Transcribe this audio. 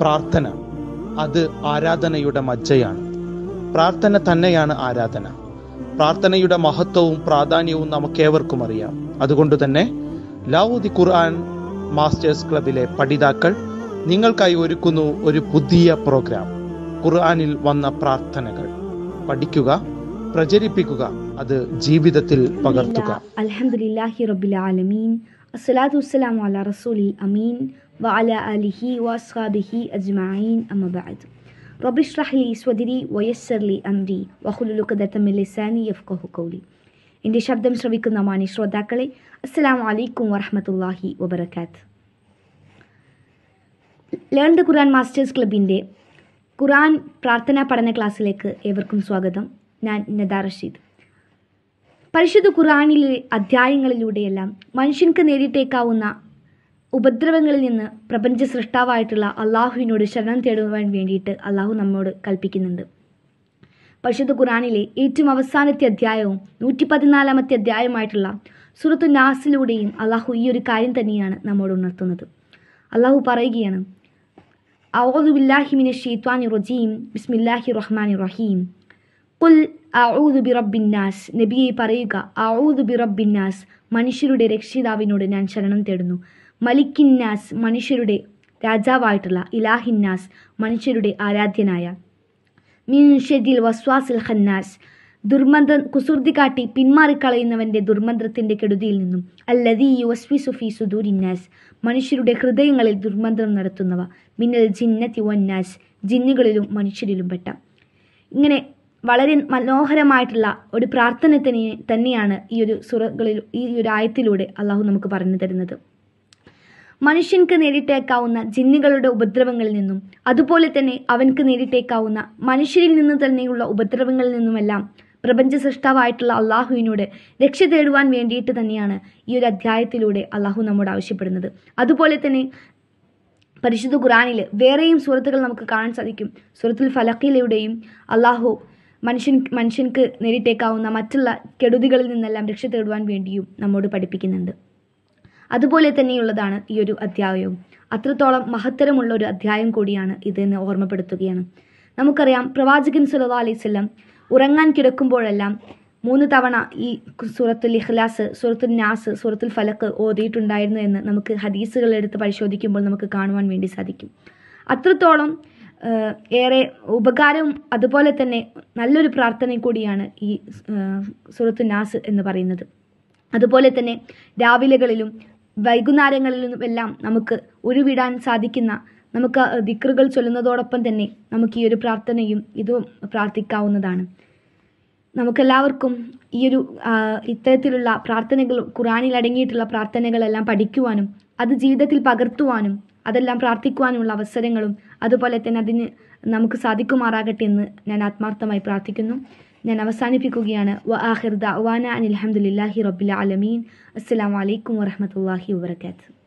പ്രാർത്ഥന അത് ആരാധനയുടെ മജ്ജയാണ് പ്രാർത്ഥന തന്നെയാണ് ആരാധന പ്രാർത്ഥനയുടെ മഹത്വവും പ്രാധാന്യവും നമുക്കേവർക്കും അറിയാം അതുകൊണ്ട് തന്നെ ലാവൂദി ഖുർആൻ മാസ്റ്റേഴ്സ് ക്ലബിലെ പഠിതാക്കൾ നിങ്ങൾക്കായി ഒരുക്കുന്നു ഒരു പുതിയ പ്രോഗ്രാം ഖുർആാനിൽ വന്ന പ്രാർത്ഥനകൾ പഠിക്കുക പ്രചരിപ്പിക്കുക അത് ജീവിതത്തിൽ പകർത്തുക അലഹമുല്ലാഹി റബുലാലമീൻ അസ്സലാത്തു അല റസൂലിൽ അമീൻ وعلى آله وأصحابه أجمعين أما بعد رب اشرح لي صدري ويسر لي أمري وخلل عقدة من لساني يفقه قولي എൻ്റെ ശബ്ദം ശ്രവിക്കുന്ന മാനി ശ്രോതാക്കളെ അസ്സലാമു അലൈക്കും വറഹമത്തല്ലാഹി വബർക്കാത്ത് ലേൺ ദ ഖുറാൻ മാസ്റ്റേഴ്സ് ക്ലബിൻ്റെ ഖുറാൻ പ്രാർത്ഥനാ പഠന ക്ലാസ്സിലേക്ക് ഏവർക്കും സ്വാഗതം ഞാൻ നദാ റഷീദ് പരിശുദ്ധ ഖുറാനിലെ അധ്യായങ്ങളിലൂടെയെല്ലാം മനുഷ്യൻക്ക് നേരിട്ടേക്കാവുന്ന ഉപദ്രവങ്ങളിൽ നിന്ന് പ്രപഞ്ച സൃഷ്ടാവായിട്ടുള്ള അള്ളാഹുവിനോട് ശരണം തേടുവാൻ വേണ്ടിയിട്ട് അള്ളാഹു നമ്മോട് കൽപ്പിക്കുന്നുണ്ട് പരിശുദ്ധ ഖുറാനിലെ ഏറ്റവും അവസാനത്തെ അധ്യായവും നൂറ്റി പതിനാലാമത്തെ അധ്യായമായിട്ടുള്ള സുഹൃത്തു നാസിലൂടെയും അള്ളാഹു ഈ ഒരു കാര്യം തന്നെയാണ് നമ്മോട് ഉണർത്തുന്നത് അള്ളാഹു പറയുകയാണ് أعوذ بالله من الشيطان الرجيم بسم الله الرحمن നബിയെ പറയുക അഊദ് ബിറബിന്നാസ് മനുഷ്യരുടെ രക്ഷിതാവിനോട് ഞാൻ ശരണം തേടുന്നു മലിക്കിന്നാസ് മനുഷ്യരുടെ രാജാവായിട്ടുള്ള ഇലാഹിന്നാസ് മനുഷ്യരുടെ ആരാധ്യനായ മിൻ ഷെജിൽ വസ്വാസിൽ ഖന്നാസ് ദുർമന്ത്രം കുസുർതി കാട്ടി പിന്മാറിക്കളയുന്നവൻ്റെ ദുർമന്ത്രത്തിൻ്റെ കെടുതിയിൽ നിന്നും അല്ലതി യുവസ്വി സുഫി സുദൂരിന്നാസ് മനുഷ്യരുടെ ഹൃദയങ്ങളിൽ ദുർമന്ത്രം നടത്തുന്നവ മിന്നൽ ജിന്നത്തി വന്നാസ് ജിന്നുകളിലും മനുഷ്യരിലും പെട്ട ഇങ്ങനെ വളരെ മനോഹരമായിട്ടുള്ള ഒരു പ്രാർത്ഥന തന്നെയാണ് ഈ ഒരു സുറകളിൽ ഈ ഒരു ആയത്തിലൂടെ അള്ളാഹു നമുക്ക് പറഞ്ഞു തരുന്നത് മനുഷ്യൻക്ക് നേരിട്ടേക്കാവുന്ന ജിന്നുകളുടെ ഉപദ്രവങ്ങളിൽ നിന്നും അതുപോലെ തന്നെ അവൻക്ക് നേരിട്ടേക്കാവുന്ന മനുഷ്യരിൽ നിന്ന് തന്നെയുള്ള ഉപദ്രവങ്ങളിൽ നിന്നുമെല്ലാം പ്രപഞ്ച സൃഷ്ടാവായിട്ടുള്ള അള്ളാഹുവിനോട് രക്ഷ തേടുവാൻ വേണ്ടിയിട്ട് തന്നെയാണ് ഈ ഒരു അധ്യായത്തിലൂടെ അള്ളാഹു നമ്മോട് ആവശ്യപ്പെടുന്നത് അതുപോലെ തന്നെ പരിശുദ്ധ ഖുറാനിൽ വേറെയും സുഹൃത്തുക്കൾ നമുക്ക് കാണാൻ സാധിക്കും സുഹൃത്തുൽ ഫലക്കിലൂടെയും അള്ളാഹു മനുഷ്യൻ മനുഷ്യൻക്ക് നേരിട്ടേക്കാവുന്ന മറ്റുള്ള കെടുതികളിൽ നിന്നെല്ലാം രക്ഷ തേടുവാൻ വേണ്ടിയും നമ്മോട് പഠിപ്പിക്കുന്നുണ്ട് അതുപോലെ തന്നെയുള്ളതാണ് ഈ ഒരു അധ്യായവും അത്രത്തോളം മഹത്തരമുള്ള ഒരു അധ്യായം കൂടിയാണ് ഇതെന്ന് ഓർമ്മപ്പെടുത്തുകയാണ് നമുക്കറിയാം പ്രവാചകൻ സുലതാ അലൈവല്ലം ഉറങ്ങാൻ കിടക്കുമ്പോഴെല്ലാം മൂന്ന് തവണ ഈ സൂറത്തുൽ ഇഖ്ലാസ് സൂറത്തുൽ നാസ് സൂറത്തുൽ ഫലക്ക് ഓതിയിട്ടുണ്ടായിരുന്നു എന്ന് നമുക്ക് ഹദീസുകൾ എടുത്ത് പരിശോധിക്കുമ്പോൾ നമുക്ക് കാണുവാൻ വേണ്ടി സാധിക്കും അത്രത്തോളം ഏറെ ഉപകാരവും അതുപോലെ തന്നെ നല്ലൊരു പ്രാർത്ഥന കൂടിയാണ് ഈ സൂറത്തുൽ നാസ് എന്ന് പറയുന്നത് അതുപോലെ തന്നെ രാവിലെകളിലും വൈകുന്നേരങ്ങളിൽ നിന്നും എല്ലാം നമുക്ക് ഉരുവിടാൻ സാധിക്കുന്ന നമുക്ക് ദിക്റുകൾ ചൊല്ലുന്നതോടൊപ്പം തന്നെ നമുക്ക് ഈ ഒരു പ്രാർത്ഥനയും ഇതും പ്രാർത്ഥിക്കാവുന്നതാണ് നമുക്കെല്ലാവർക്കും ഈ ഒരു ഇത്തരത്തിലുള്ള പ്രാർത്ഥനകൾ ഖുറാനിൽ അടങ്ങിയിട്ടുള്ള പ്രാർത്ഥനകളെല്ലാം പഠിക്കുവാനും അത് ജീവിതത്തിൽ പകർത്തുവാനും അതെല്ലാം പ്രാർത്ഥിക്കുവാനുമുള്ള അവസരങ്ങളും അതുപോലെ തന്നെ അതിന് നമുക്ക് സാധിക്കുമാറാകട്ടെ എന്ന് ഞാൻ ആത്മാർത്ഥമായി പ്രാർത്ഥിക്കുന്നു ഞാൻ അവസാനിപ്പിക്കുകയാണ് വ ആഹിർ ദ അവാന അനിൽഹമുല്ലാഹി റബ്ബിൽ ആലമീൻ അസ്സാം വലൈക്കും വരഹമത്തല്ലാഹി വാബർക്കാത്തു